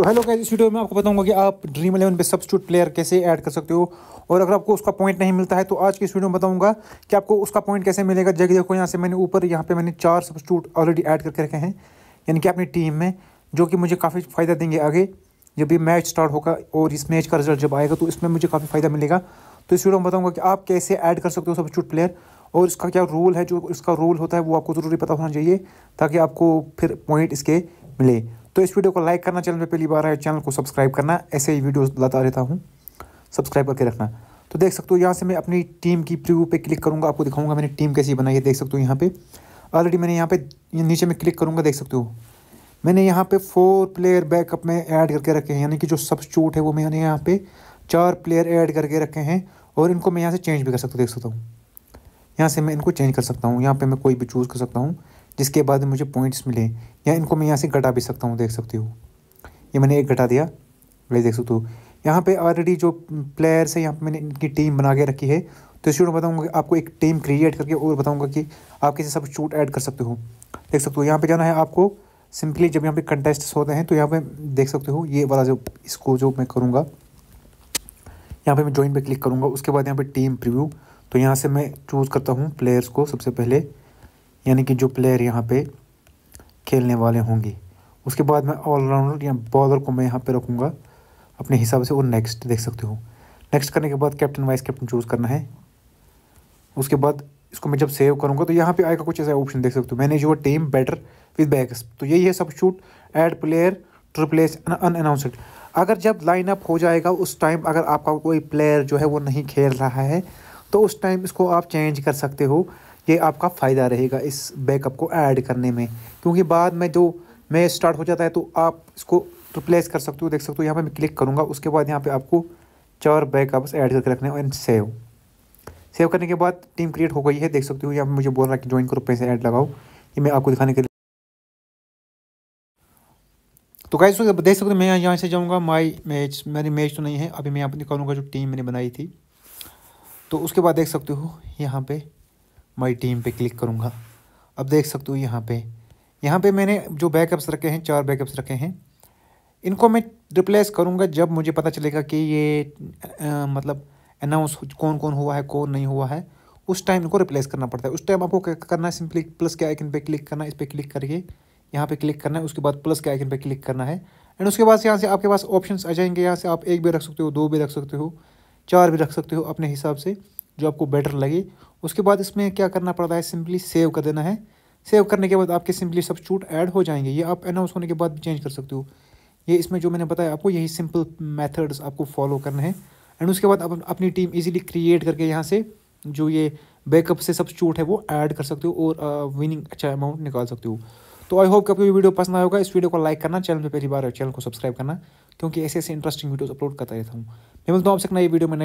तो हेलो कैसे इस वीडियो में आपको बताऊंगा कि आप ड्रीम इलेवन पे सब्सिट्यूट प्लेयर कैसे ऐड कर सकते हो और अगर आपको उसका पॉइंट नहीं मिलता है तो आज की इस वीडियो में बताऊंगा कि आपको उसका पॉइंट कैसे मिलेगा जगह देखो यहाँ से मैंने ऊपर यहाँ पे मैंने चार सब्सिट्यूट ऑलरेडी ऐड करके रखे हैं यानी कि अपनी टीम में जो कि मुझे काफ़ी फ़ायदा देंगे आगे जब ये मैच स्टार्ट होगा और इस मैच का रिजल्ट जब आएगा तो इसमें मुझे काफ़ी फ़ायदा मिलेगा तो इस वीडियो में बताऊँगा कि आप कैसे ऐड कर सकते हो सब्सिट्यूट प्लेयर और इसका क्या रोल है जो इसका रोल होता है वो आपको ज़रूरी पता होना चाहिए ताकि आपको फिर पॉइंट इसके मिले तो इस वीडियो को लाइक करना चैनल पर पहली बार है चैनल को सब्सक्राइब करना ऐसे ही वीडियो लाता रहता हूँ सब्सक्राइब करके रखना तो देख सकते हो यहाँ से मैं अपनी टीम की प्रिव्यू पे क्लिक करूँगा आपको दिखाऊंगा मैंने टीम कैसी बनाई है देख सकते हो यहाँ पे ऑलरेडी मैंने यहाँ पे नीचे में क्लिक करूँगा देख सकते हो मैंने यहाँ पे फोर प्लेयर बैकअप में ऐड करके रखे हैं यानी कि जो सब्सट्यूट है वो मैंने यहाँ पे चार प्लेयर ऐड करके रखे हैं और इनको मैं यहाँ से चेंज भी कर सकता हूँ देख सकता हूँ यहाँ से मैं इनको चेंज कर सकता हूँ यहाँ पर मैं कोई भी चूज़ कर सकता हूँ जिसके बाद मुझे पॉइंट्स मिले या इनको मैं यहाँ से घटा भी सकता हूँ देख सकती हो ये मैंने एक घटा दिया वही देख सकते हो यहाँ पे ऑलरेडी जो प्लेयर्स है यहाँ पे मैंने इनकी टीम बना के रखी है तो इसलिए मैं बताऊँगा आपको एक टीम क्रिएट करके और बताऊँगा कि आप कैसे सब शूट ऐड कर सकते हो देख सकते हो यहाँ पर जाना है आपको सिंपली जब यहाँ पे कंटेस्ट होते हैं तो यहाँ पे देख सकते हो ये वाला जो इसको जो मैं करूँगा यहाँ पे मैं ज्वाइन पे क्लिक करूँगा उसके बाद यहाँ पे टीम प्रीव्यू तो यहाँ से मैं चूज़ करता हूँ प्लेयर्स को सबसे पहले यानी कि जो प्लेयर यहाँ पे खेलने वाले होंगे उसके बाद मैं ऑलराउंडर या बॉलर को मैं यहाँ पे रखूँगा अपने हिसाब से और नेक्स्ट देख सकते हो नेक्स्ट करने के बाद कैप्टन वाइस कैप्टन चूज़ करना है उसके बाद इसको मैं जब सेव करूँगा तो यहाँ पे आएगा कुछ ऐसा ऑप्शन देख सकते हो manage your team better with backs तो यही है substitute player to replace unannounced अगर जब लाइनअप हो जाएगा उस टाइम अगर आपका कोई प्लेयर जो है वो नहीं खेल रहा है तो उस टाइम इसको आप चेंज कर सकते हो ये आपका फ़ायदा रहेगा इस बैकअप को ऐड करने में क्योंकि बाद में जो मैं स्टार्ट हो जाता है तो आप इसको रिप्लेस कर सकते हो देख सकते हो यहाँ पर मैं क्लिक करूँगा उसके बाद यहाँ पर आपको चार बैकअप्स ऐड करके रखने एंड सेव सेव करने के बाद टीम क्रिएट हो गई है देख सकते हो यहाँ पर मुझे बोल रहा है कि ज्वाइन करो पैसे ऐड लगाओ ये मैं आपको दिखाने के लिए तो गाइस तो देख सकते हो मैं यहाँ से जाऊँगा माई मैच मेरी मैच तो नहीं है अभी मैं यहाँ पर निकालूंगा जो टीम मैंने बनाई थी तो उसके बाद देख सकते हो यहाँ पे माई टीम पे क्लिक करूँगा अब देख सकते हो यहाँ पे यहाँ पे मैंने जो बैकअप्स रखे हैं चार बैकअप्स रखे हैं इनको मैं रिप्लेस करूँगा जब मुझे पता चलेगा कि ये आ, मतलब अनाउंस कौन कौन हुआ है कौन नहीं हुआ है उस टाइम इनको रिप्लेस करना पड़ता है उस टाइम आपको क्या करना है सिंपली प्लस के आइकन पे क्लिक करना है इस पर क्लिक करके यहाँ पे क्लिक करना है उसके बाद प्लस के आइकन पे क्लिक करना है एंड उसके बाद यहाँ से आपके पास ऑप्शंस आ जाएंगे यहाँ से आप एक भी रख सकते हो दो भी रख सकते हो चार भी रख सकते हो अपने हिसाब से जो आपको बेटर लगे उसके बाद इसमें क्या करना पड़ता है सिंपली सेव कर देना है सेव करने के बाद आपके सिंपली सब चूट ऐड हो जाएंगे ये आप अनाउंस होने के बाद भी चेंज कर सकते हो ये इसमें जो मैंने बताया आपको यही सिंपल मेथड्स आपको फॉलो करना है एंड उसके बाद आप अपनी टीम इजीली क्रिएट करके यहाँ से जो ये बैकअप से सब चूट है वो ऐड कर सकते हो और विनिंग अच्छा अमाउंट निकाल सकते हो तो आई होप आपको ये वीडियो पसंद आया होगा इस वीडियो को लाइक करना चैनल पर पहली बार चैनल को सब्सक्राइब करना क्योंकि ऐसे ऐसे इंटरेस्टिंग वीडियोज अपलोड करता रहता हूँ मैं बोलता हूँ आपसे नई वीडियो में